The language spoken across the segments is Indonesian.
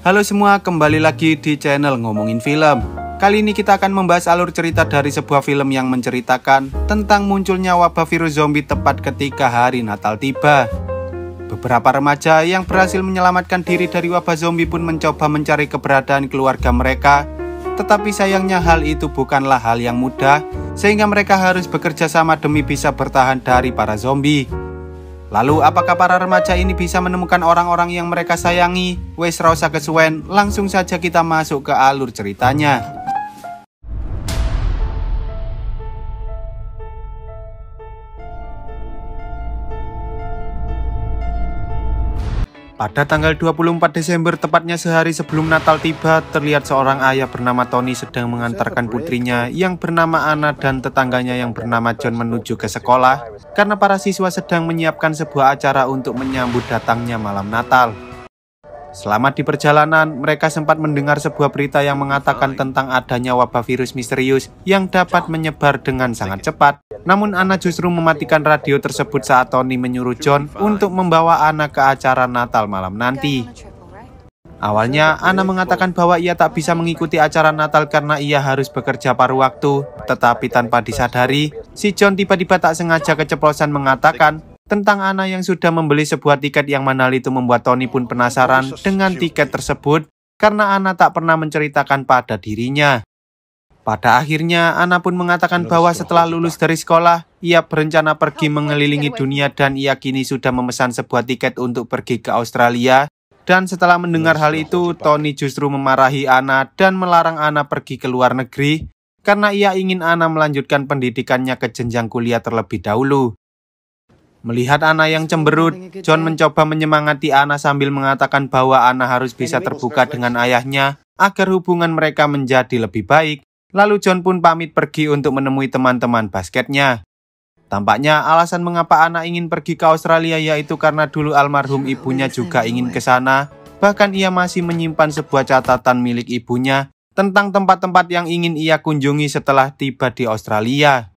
Halo semua, kembali lagi di channel Ngomongin Film. Kali ini kita akan membahas alur cerita dari sebuah film yang menceritakan tentang munculnya wabah virus zombie tepat ketika hari Natal tiba. Beberapa remaja yang berhasil menyelamatkan diri dari wabah zombie pun mencoba mencari keberadaan keluarga mereka, tetapi sayangnya hal itu bukanlah hal yang mudah, sehingga mereka harus bekerja sama demi bisa bertahan dari para zombie. Lalu apakah para remaja ini bisa menemukan orang-orang yang mereka sayangi? Wes rasa kesuwen, langsung saja kita masuk ke alur ceritanya. Pada tanggal 24 Desember, tepatnya sehari sebelum Natal tiba, terlihat seorang ayah bernama Tony sedang mengantarkan putrinya yang bernama Anna dan tetangganya yang bernama John menuju ke sekolah karena para siswa sedang menyiapkan sebuah acara untuk menyambut datangnya malam Natal. Selama di perjalanan, mereka sempat mendengar sebuah berita yang mengatakan tentang adanya wabah virus misterius yang dapat menyebar dengan sangat cepat. Namun Anna justru mematikan radio tersebut saat Tony menyuruh John untuk membawa Anna ke acara Natal malam nanti. Awalnya, Anna mengatakan bahwa ia tak bisa mengikuti acara Natal karena ia harus bekerja paruh waktu. Tetapi tanpa disadari, si John tiba-tiba tak sengaja keceplosan mengatakan tentang Ana yang sudah membeli sebuah tiket yang mana itu membuat Tony pun penasaran oh, dengan tiket tersebut karena Ana tak pernah menceritakan pada dirinya. Pada akhirnya, Ana pun mengatakan bahwa setelah lulus dari sekolah, ia berencana pergi mengelilingi dunia dan ia kini sudah memesan sebuah tiket untuk pergi ke Australia. Dan setelah mendengar hal itu, Tony justru memarahi Ana dan melarang Ana pergi ke luar negeri karena ia ingin Ana melanjutkan pendidikannya ke jenjang kuliah terlebih dahulu. Melihat Ana yang cemberut, John mencoba menyemangati Ana sambil mengatakan bahwa Ana harus bisa terbuka dengan ayahnya agar hubungan mereka menjadi lebih baik. Lalu John pun pamit pergi untuk menemui teman-teman basketnya. Tampaknya alasan mengapa Ana ingin pergi ke Australia yaitu karena dulu almarhum ibunya juga ingin ke sana. Bahkan ia masih menyimpan sebuah catatan milik ibunya tentang tempat-tempat yang ingin ia kunjungi setelah tiba di Australia.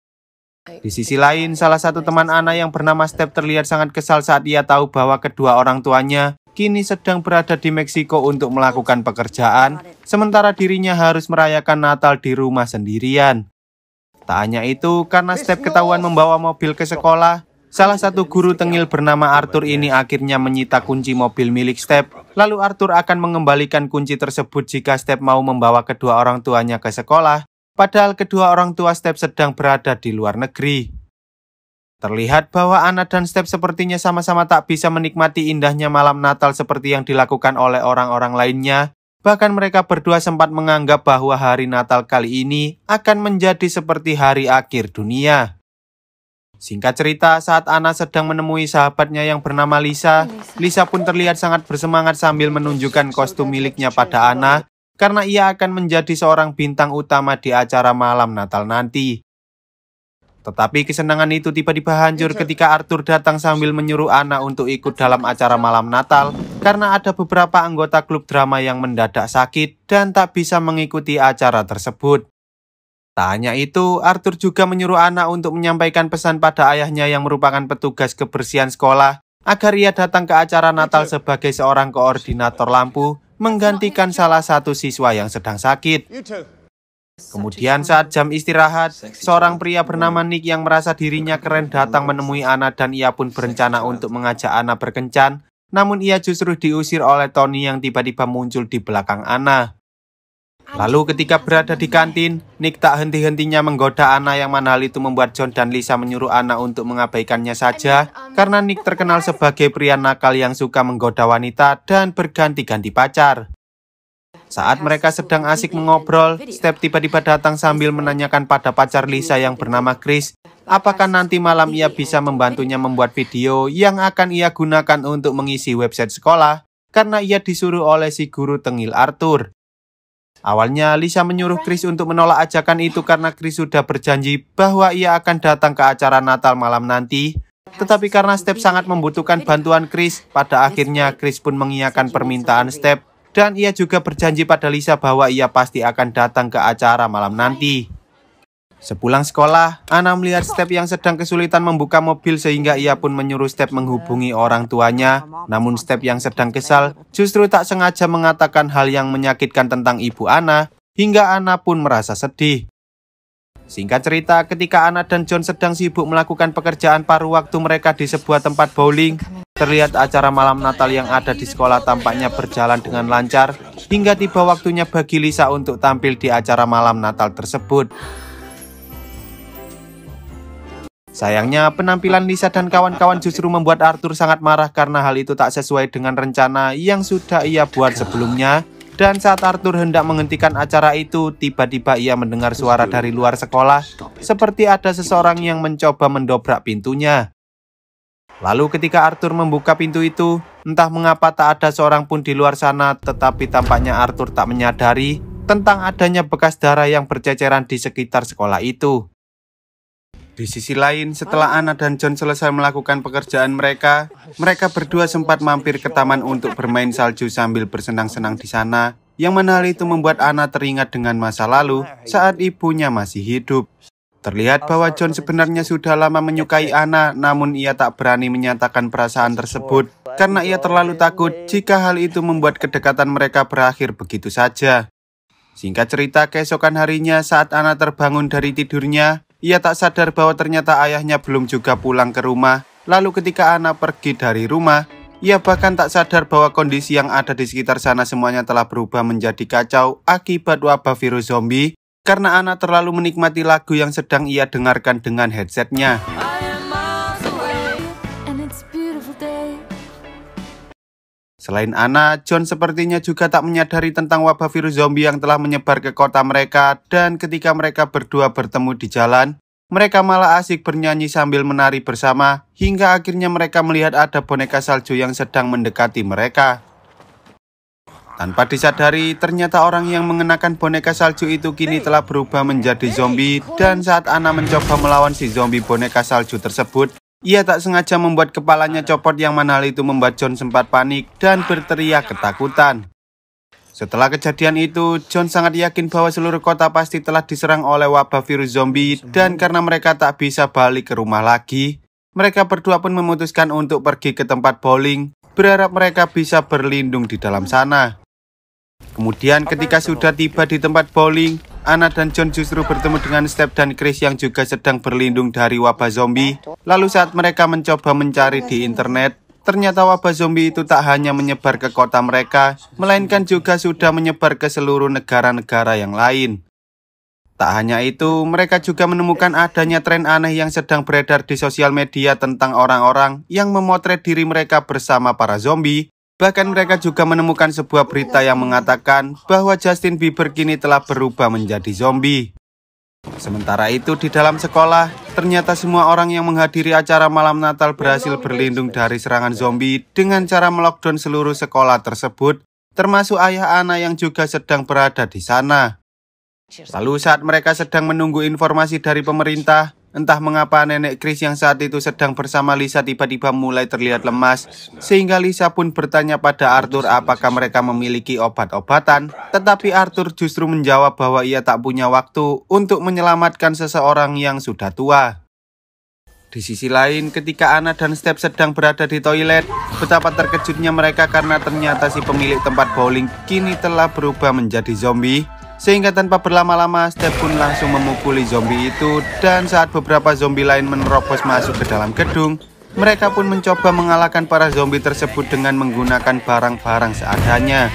Di sisi lain, salah satu iya, teman Ana yang bernama Step terlihat sangat kesal saat ia tahu bahwa kedua orang tuanya kini sedang berada di Meksiko untuk melakukan pekerjaan, sementara dirinya harus merayakan Natal di rumah sendirian. Tak hanya itu, karena Step ketahuan membawa mobil ke sekolah, salah satu guru tengil bernama Arthur ini akhirnya menyita kunci mobil milik Step. Lalu Arthur akan mengembalikan kunci tersebut jika Step mau membawa kedua orang tuanya ke sekolah padahal kedua orang tua Step sedang berada di luar negeri. Terlihat bahwa Anna dan Step sepertinya sama-sama tak bisa menikmati indahnya malam Natal seperti yang dilakukan oleh orang-orang lainnya. Bahkan mereka berdua sempat menganggap bahwa hari Natal kali ini akan menjadi seperti hari akhir dunia. Singkat cerita, saat Anna sedang menemui sahabatnya yang bernama Lisa, Lisa pun terlihat sangat bersemangat sambil menunjukkan kostum miliknya pada Anna karena ia akan menjadi seorang bintang utama di acara malam Natal nanti. Tetapi kesenangan itu tiba-tiba hancur iya, ketika Arthur datang sambil menyuruh Anna untuk ikut dalam acara malam Natal karena ada beberapa anggota klub drama yang mendadak sakit dan tak bisa mengikuti acara tersebut. Tanya itu, Arthur juga menyuruh Anna untuk menyampaikan pesan pada ayahnya yang merupakan petugas kebersihan sekolah agar ia datang ke acara iya, Natal sebagai seorang koordinator lampu menggantikan salah satu siswa yang sedang sakit. Kemudian saat jam istirahat, seorang pria bernama Nick yang merasa dirinya keren datang menemui Ana dan ia pun berencana untuk mengajak Ana berkencan. Namun ia justru diusir oleh Tony yang tiba-tiba muncul di belakang Ana. Lalu ketika berada di kantin, Nick tak henti-hentinya menggoda Anna yang mana hal itu membuat John dan Lisa menyuruh Anna untuk mengabaikannya saja um, karena Nick terkenal sebagai pria nakal yang suka menggoda wanita dan berganti-ganti pacar. Saat mereka sedang asik mengobrol, Step tiba-tiba datang sambil menanyakan pada pacar Lisa yang bernama Chris, apakah nanti malam ia bisa membantunya membuat video yang akan ia gunakan untuk mengisi website sekolah karena ia disuruh oleh si guru tengil Arthur. Awalnya Lisa menyuruh Chris untuk menolak ajakan itu karena Chris sudah berjanji bahwa ia akan datang ke acara Natal malam nanti. Tetapi karena Step sangat membutuhkan bantuan Chris, pada akhirnya Chris pun mengiyakan permintaan Step dan ia juga berjanji pada Lisa bahwa ia pasti akan datang ke acara malam nanti. Sepulang sekolah, Ana melihat Step yang sedang kesulitan membuka mobil sehingga ia pun menyuruh Step menghubungi orang tuanya. Namun Step yang sedang kesal justru tak sengaja mengatakan hal yang menyakitkan tentang ibu Ana, hingga Ana pun merasa sedih. Singkat cerita, ketika Ana dan John sedang sibuk melakukan pekerjaan paruh waktu mereka di sebuah tempat bowling, terlihat acara malam Natal yang ada di sekolah tampaknya berjalan dengan lancar, hingga tiba waktunya bagi Lisa untuk tampil di acara malam Natal tersebut. Sayangnya, penampilan Lisa dan kawan-kawan justru membuat Arthur sangat marah karena hal itu tak sesuai dengan rencana yang sudah ia buat sebelumnya. Dan saat Arthur hendak menghentikan acara itu, tiba-tiba ia mendengar suara dari luar sekolah, seperti ada seseorang yang mencoba mendobrak pintunya. Lalu ketika Arthur membuka pintu itu, entah mengapa tak ada seorang pun di luar sana, tetapi tampaknya Arthur tak menyadari tentang adanya bekas darah yang berceceran di sekitar sekolah itu. Di sisi lain, setelah Anna dan John selesai melakukan pekerjaan mereka, mereka berdua sempat mampir ke taman untuk bermain salju sambil bersenang-senang di sana, yang mana hal itu membuat Anna teringat dengan masa lalu saat ibunya masih hidup. Terlihat bahwa John sebenarnya sudah lama menyukai Anna, namun ia tak berani menyatakan perasaan tersebut karena ia terlalu takut jika hal itu membuat kedekatan mereka berakhir begitu saja. Singkat cerita, keesokan harinya saat Anna terbangun dari tidurnya, ia tak sadar bahwa ternyata ayahnya belum juga pulang ke rumah. Lalu ketika Ana pergi dari rumah, ia bahkan tak sadar bahwa kondisi yang ada di sekitar sana semuanya telah berubah menjadi kacau akibat wabah virus zombie karena Ana terlalu menikmati lagu yang sedang ia dengarkan dengan headsetnya. Selain Ana, John sepertinya juga tak menyadari tentang wabah virus zombie yang telah menyebar ke kota mereka dan ketika mereka berdua bertemu di jalan, mereka malah asik bernyanyi sambil menari bersama hingga akhirnya mereka melihat ada boneka salju yang sedang mendekati mereka. Tanpa disadari, ternyata orang yang mengenakan boneka salju itu kini telah berubah menjadi zombie dan saat Ana mencoba melawan si zombie boneka salju tersebut, ia tak sengaja membuat kepalanya copot yang mana hal itu membuat John sempat panik dan berteriak ketakutan. Setelah kejadian itu, John sangat yakin bahwa seluruh kota pasti telah diserang oleh wabah virus zombie dan karena mereka tak bisa balik ke rumah lagi, mereka berdua pun memutuskan untuk pergi ke tempat bowling, berharap mereka bisa berlindung di dalam sana. Kemudian ketika sudah tiba di tempat bowling, Anna dan John justru bertemu dengan Step dan Chris yang juga sedang berlindung dari wabah zombie. Lalu saat mereka mencoba mencari di internet, ternyata wabah zombie itu tak hanya menyebar ke kota mereka, melainkan juga sudah menyebar ke seluruh negara-negara yang lain. Tak hanya itu, mereka juga menemukan adanya tren aneh yang sedang beredar di sosial media tentang orang-orang yang memotret diri mereka bersama para zombie Bahkan mereka juga menemukan sebuah berita yang mengatakan bahwa Justin Bieber kini telah berubah menjadi zombie. Sementara itu di dalam sekolah, ternyata semua orang yang menghadiri acara malam Natal berhasil berlindung dari serangan zombie dengan cara melockdown seluruh sekolah tersebut, termasuk ayah Ana yang juga sedang berada di sana. Lalu saat mereka sedang menunggu informasi dari pemerintah, Entah mengapa nenek Chris yang saat itu sedang bersama Lisa tiba-tiba mulai terlihat lemas, sehingga Lisa pun bertanya pada Arthur apakah mereka memiliki obat-obatan. Tetapi Arthur justru menjawab bahwa ia tak punya waktu untuk menyelamatkan seseorang yang sudah tua. Di sisi lain, ketika Anna dan Step sedang berada di toilet, betapa terkejutnya mereka karena ternyata si pemilik tempat bowling kini telah berubah menjadi zombie sehingga tanpa berlama-lama, Step pun langsung memukuli zombie itu dan saat beberapa zombie lain menerobos masuk ke dalam gedung, mereka pun mencoba mengalahkan para zombie tersebut dengan menggunakan barang-barang seadanya.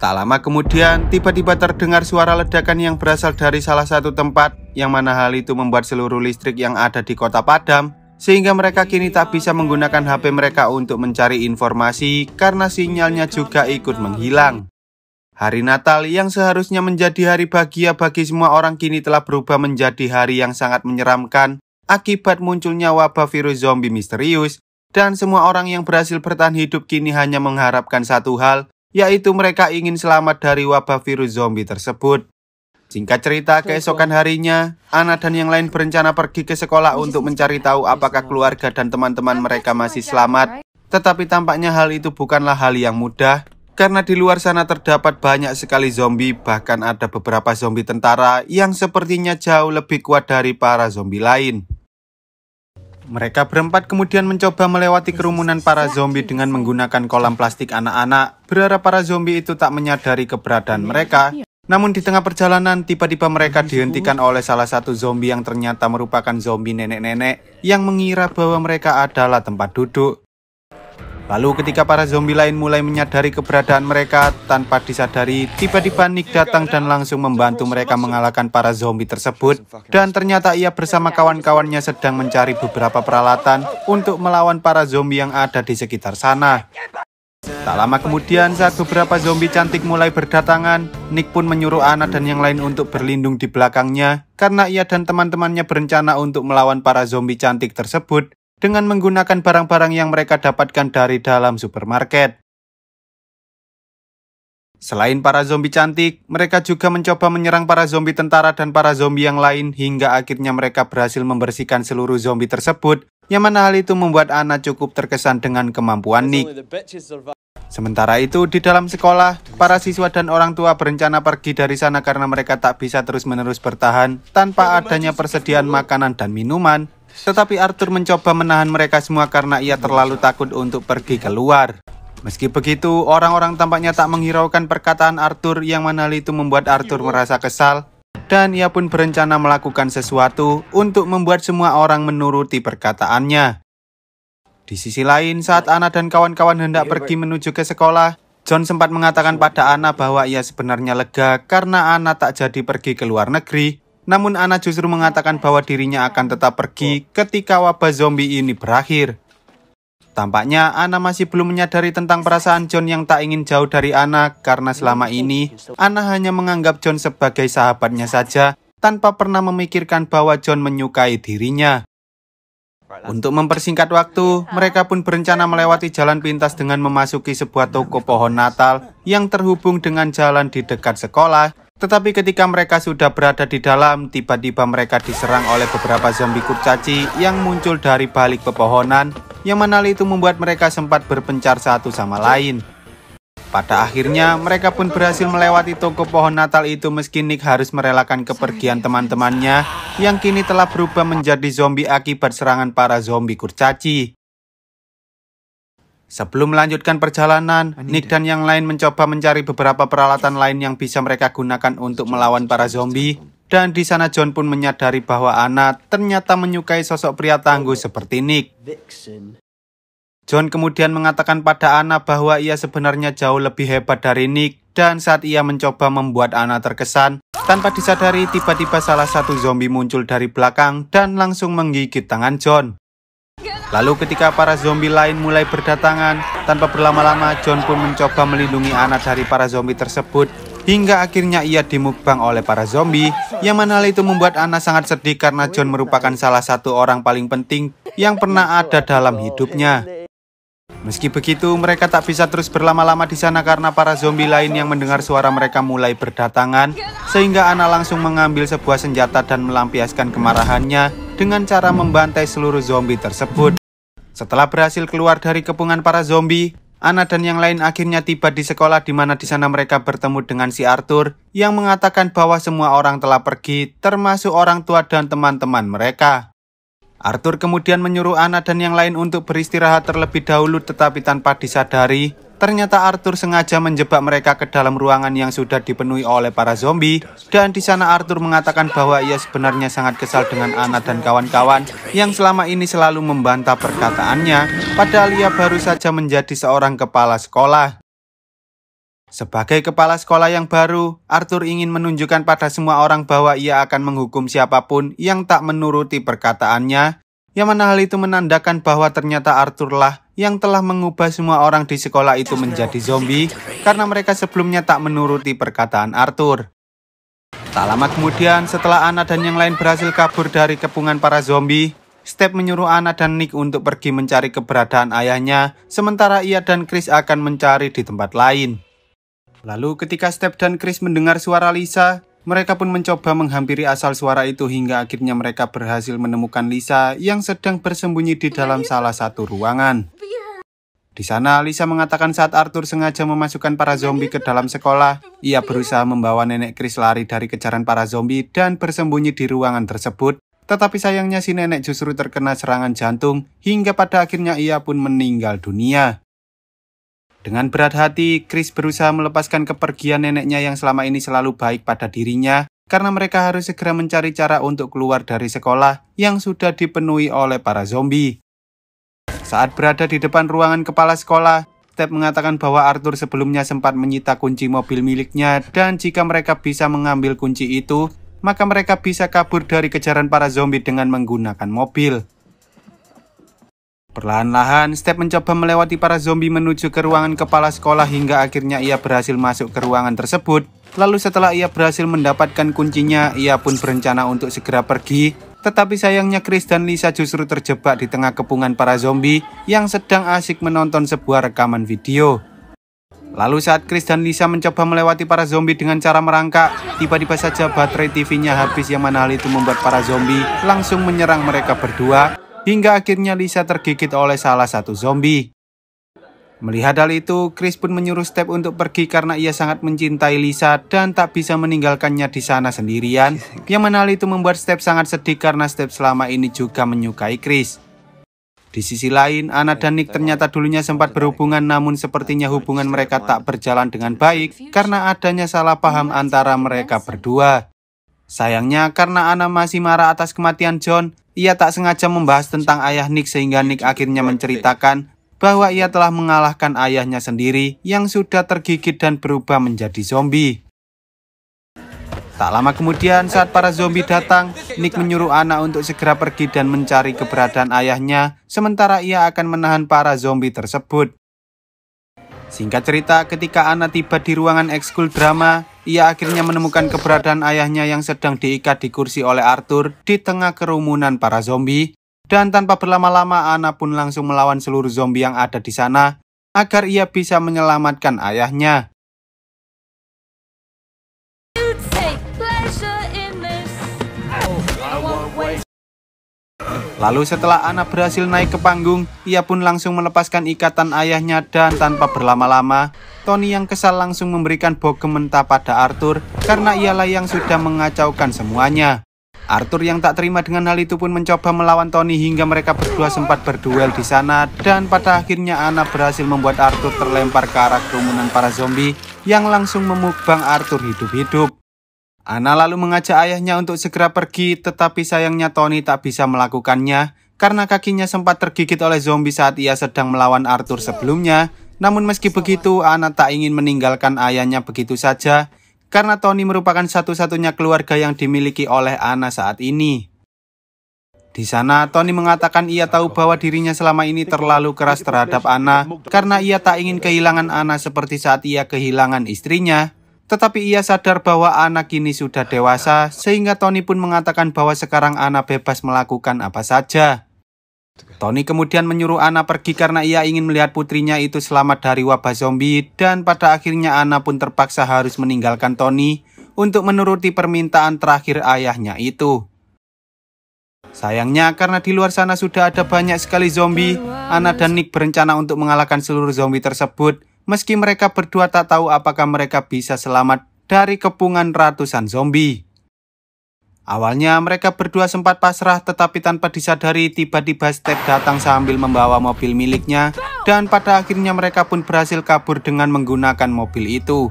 Tak lama kemudian, tiba-tiba terdengar suara ledakan yang berasal dari salah satu tempat, yang mana hal itu membuat seluruh listrik yang ada di kota padam sehingga mereka kini tak bisa menggunakan HP mereka untuk mencari informasi karena sinyalnya juga ikut menghilang. Hari Natal yang seharusnya menjadi hari bahagia bagi semua orang kini telah berubah menjadi hari yang sangat menyeramkan akibat munculnya wabah virus zombie misterius dan semua orang yang berhasil bertahan hidup kini hanya mengharapkan satu hal, yaitu mereka ingin selamat dari wabah virus zombie tersebut. Singkat cerita, keesokan harinya, Ana dan yang lain berencana pergi ke sekolah untuk mencari tahu apakah iya, keluarga dan teman-teman mereka masih selamat. Tetapi tampaknya hal itu bukanlah hal yang mudah, karena di luar sana terdapat banyak sekali zombie, bahkan ada beberapa zombie tentara yang sepertinya jauh lebih kuat dari para zombie lain. Mereka berempat kemudian mencoba melewati iya, kerumunan iya, para zombie dengan menggunakan kolam plastik anak-anak, berharap para zombie itu tak menyadari keberadaan mereka, namun di tengah perjalanan, tiba-tiba mereka dihentikan oleh salah satu zombie yang ternyata merupakan zombie nenek-nenek yang mengira bahwa mereka adalah tempat duduk. Lalu ketika para zombie lain mulai menyadari keberadaan mereka tanpa disadari, tiba-tiba Nick datang dan langsung membantu mereka mengalahkan para zombie tersebut. Dan ternyata ia bersama kawan-kawannya sedang mencari beberapa peralatan untuk melawan para zombie yang ada di sekitar sana. Tak lama kemudian saat beberapa zombie cantik mulai berdatangan, Nick pun menyuruh Ana dan yang lain untuk berlindung di belakangnya karena ia dan teman-temannya berencana untuk melawan para zombie cantik tersebut dengan menggunakan barang-barang yang mereka dapatkan dari dalam supermarket. Selain para zombie cantik, mereka juga mencoba menyerang para zombie tentara dan para zombie yang lain hingga akhirnya mereka berhasil membersihkan seluruh zombie tersebut, yang mana hal itu membuat Ana cukup terkesan dengan kemampuan Nick. Sementara itu, di dalam sekolah, para siswa dan orang tua berencana pergi dari sana karena mereka tak bisa terus-menerus bertahan tanpa adanya persediaan makanan dan minuman. Tetapi Arthur mencoba menahan mereka semua karena ia terlalu takut untuk pergi keluar. Meski begitu, orang-orang tampaknya tak menghiraukan perkataan Arthur yang mana itu membuat Arthur iya, merasa kesal dan ia pun berencana melakukan sesuatu untuk membuat semua orang menuruti perkataannya. Di sisi lain, saat Ana dan kawan-kawan hendak iya, pergi menuju ke sekolah, John sempat mengatakan iya, pada Ana bahwa ia sebenarnya lega karena Ana tak jadi pergi ke luar negeri. Namun Ana justru mengatakan bahwa dirinya akan tetap pergi iya. ketika wabah zombie ini berakhir. Tampaknya Ana masih belum menyadari tentang perasaan John yang tak ingin jauh dari Ana karena selama ini Ana hanya menganggap John sebagai sahabatnya saja tanpa pernah memikirkan bahwa John menyukai dirinya. Untuk mempersingkat waktu, mereka pun berencana melewati jalan pintas dengan memasuki sebuah toko pohon Natal yang terhubung dengan jalan di dekat sekolah. Tetapi ketika mereka sudah berada di dalam, tiba-tiba mereka diserang oleh beberapa zombie kurcaci yang muncul dari balik pepohonan, yang mana itu membuat mereka sempat berpencar satu sama lain. Pada akhirnya, mereka pun berhasil melewati toko pohon Natal itu meski Nick harus merelakan kepergian teman-temannya yang kini telah berubah menjadi zombie akibat serangan para zombie kurcaci. Sebelum melanjutkan perjalanan, Nick dan yang lain mencoba mencari beberapa peralatan lain yang bisa mereka gunakan untuk melawan para zombie. Dan di sana John pun menyadari bahwa Anna ternyata menyukai sosok pria tangguh seperti Nick. John kemudian mengatakan pada Anna bahwa ia sebenarnya jauh lebih hebat dari Nick dan saat ia mencoba membuat Anna terkesan, tanpa disadari tiba-tiba salah satu zombie muncul dari belakang dan langsung menggigit tangan John. Lalu ketika para zombie lain mulai berdatangan, tanpa berlama-lama John pun mencoba melindungi Anna dari para zombie tersebut hingga akhirnya ia dimukbang oleh para zombie yang mana hal itu membuat Anna sangat sedih karena John merupakan salah satu orang paling penting yang pernah ada dalam hidupnya. Meski begitu, mereka tak bisa terus berlama-lama di sana karena para zombie lain yang mendengar suara mereka mulai berdatangan, sehingga Ana langsung mengambil sebuah senjata dan melampiaskan kemarahannya dengan cara membantai seluruh zombie tersebut. Setelah berhasil keluar dari kepungan para zombie, Ana dan yang lain akhirnya tiba di sekolah di mana di sana mereka bertemu dengan si Arthur yang mengatakan bahwa semua orang telah pergi termasuk orang tua dan teman-teman mereka. Arthur kemudian menyuruh Anna dan yang lain untuk beristirahat terlebih dahulu tetapi tanpa disadari, ternyata Arthur sengaja menjebak mereka ke dalam ruangan yang sudah dipenuhi oleh para zombie dan di sana Arthur mengatakan bahwa ia sebenarnya sangat kesal dengan Anna dan kawan-kawan yang selama ini selalu membantah perkataannya padahal ia baru saja menjadi seorang kepala sekolah. Sebagai kepala sekolah yang baru, Arthur ingin menunjukkan pada semua orang bahwa ia akan menghukum siapapun yang tak menuruti perkataannya, yang mana hal itu menandakan bahwa ternyata Arthurlah yang telah mengubah semua orang di sekolah itu menjadi zombie karena mereka sebelumnya tak menuruti perkataan Arthur. Tak lama kemudian, setelah Anna dan yang lain berhasil kabur dari kepungan para zombie, Step menyuruh Anna dan Nick untuk pergi mencari keberadaan ayahnya, sementara ia dan Chris akan mencari di tempat lain. Lalu ketika Step dan Chris mendengar suara Lisa, mereka pun mencoba menghampiri asal suara itu hingga akhirnya mereka berhasil menemukan Lisa yang sedang bersembunyi di dalam salah satu ruangan. Di sana, Lisa mengatakan saat Arthur sengaja memasukkan para zombie ke dalam sekolah, ia berusaha membawa nenek Chris lari dari kejaran para zombie dan bersembunyi di ruangan tersebut. Tetapi sayangnya si nenek justru terkena serangan jantung, hingga pada akhirnya ia pun meninggal dunia. Dengan berat hati, Chris berusaha melepaskan kepergian neneknya yang selama ini selalu baik pada dirinya karena mereka harus segera mencari cara untuk keluar dari sekolah yang sudah dipenuhi oleh para zombie. Saat berada di depan ruangan kepala sekolah, Ted mengatakan bahwa Arthur sebelumnya sempat menyita kunci mobil miliknya dan jika mereka bisa mengambil kunci itu, maka mereka bisa kabur dari kejaran para zombie dengan menggunakan mobil. Perlahan-lahan, Step mencoba melewati para zombie menuju ke ruangan kepala sekolah hingga akhirnya ia berhasil masuk ke ruangan tersebut. Lalu setelah ia berhasil mendapatkan kuncinya, ia pun berencana untuk segera pergi. Tetapi sayangnya Chris dan Lisa justru terjebak di tengah kepungan para zombie yang sedang asik menonton sebuah rekaman video. Lalu saat Chris dan Lisa mencoba melewati para zombie dengan cara merangkak, tiba-tiba saja baterai TV-nya habis yang mana hal itu membuat para zombie langsung menyerang mereka berdua hingga akhirnya Lisa tergigit oleh salah satu zombie. Melihat hal itu, Chris pun menyuruh Step untuk pergi karena ia sangat mencintai Lisa dan tak bisa meninggalkannya di sana sendirian. Yang mana itu membuat Step sangat sedih karena Step selama ini juga menyukai Chris. Di sisi lain, Anna dan Nick ternyata dulunya sempat berhubungan namun sepertinya hubungan mereka tak berjalan dengan baik karena adanya salah paham antara mereka berdua. Sayangnya karena Anna masih marah atas kematian John, ia tak sengaja membahas tentang ayah Nick sehingga Nick akhirnya menceritakan bahwa ia telah mengalahkan ayahnya sendiri yang sudah tergigit dan berubah menjadi zombie. Tak lama kemudian saat para zombie datang, Nick menyuruh Ana untuk segera pergi dan mencari keberadaan ayahnya, sementara ia akan menahan para zombie tersebut. Singkat cerita, ketika Ana tiba di ruangan ekskul drama, ia akhirnya menemukan keberadaan ayahnya yang sedang diikat di kursi oleh Arthur di tengah kerumunan para zombie. Dan tanpa berlama-lama, Ana pun langsung melawan seluruh zombie yang ada di sana agar ia bisa menyelamatkan ayahnya. Lalu setelah anak berhasil naik ke panggung, ia pun langsung melepaskan ikatan ayahnya dan tanpa berlama-lama, Tony yang kesal langsung memberikan bogem mentah pada Arthur karena ialah yang sudah mengacaukan semuanya. Arthur yang tak terima dengan hal itu pun mencoba melawan Tony hingga mereka berdua sempat berduel di sana dan pada akhirnya Ana berhasil membuat Arthur terlempar ke arah kerumunan para zombie yang langsung memukbang Arthur hidup-hidup. Ana lalu mengajak ayahnya untuk segera pergi, tetapi sayangnya Tony tak bisa melakukannya karena kakinya sempat tergigit oleh zombie saat ia sedang melawan Arthur sebelumnya. Namun meski begitu, Ana tak ingin meninggalkan ayahnya begitu saja karena Tony merupakan satu-satunya keluarga yang dimiliki oleh Ana saat ini. Di sana, Tony mengatakan ia tahu bahwa dirinya selama ini terlalu keras terhadap Ana karena ia tak ingin kehilangan Ana seperti saat ia kehilangan istrinya. Tetapi ia sadar bahwa anak ini sudah dewasa, sehingga Tony pun mengatakan bahwa sekarang Ana bebas melakukan apa saja. Tony kemudian menyuruh Ana pergi karena ia ingin melihat putrinya itu selamat dari wabah zombie dan pada akhirnya Ana pun terpaksa harus meninggalkan Tony untuk menuruti permintaan terakhir ayahnya itu. Sayangnya karena di luar sana sudah ada banyak sekali zombie, Ana dan Nick berencana untuk mengalahkan seluruh zombie tersebut meski mereka berdua tak tahu apakah mereka bisa selamat dari kepungan ratusan zombie. Awalnya mereka berdua sempat pasrah tetapi tanpa disadari tiba-tiba Step datang sambil membawa mobil miliknya dan pada akhirnya mereka pun berhasil kabur dengan menggunakan mobil itu.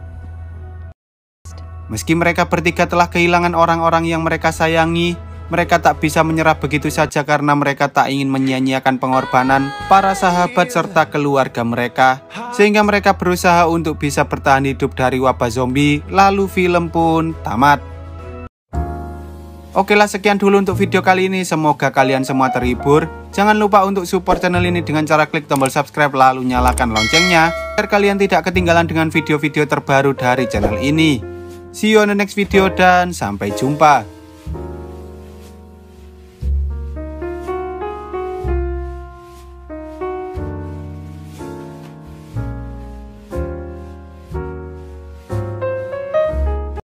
Meski mereka bertiga telah kehilangan orang-orang yang mereka sayangi, mereka tak bisa menyerah begitu saja karena mereka tak ingin menyia-nyiakan pengorbanan para sahabat serta keluarga mereka. Sehingga mereka berusaha untuk bisa bertahan hidup dari wabah zombie, lalu film pun tamat. Oke lah sekian dulu untuk video kali ini, semoga kalian semua terhibur. Jangan lupa untuk support channel ini dengan cara klik tombol subscribe lalu nyalakan loncengnya, agar kalian tidak ketinggalan dengan video-video terbaru dari channel ini. See you on the next video dan sampai jumpa.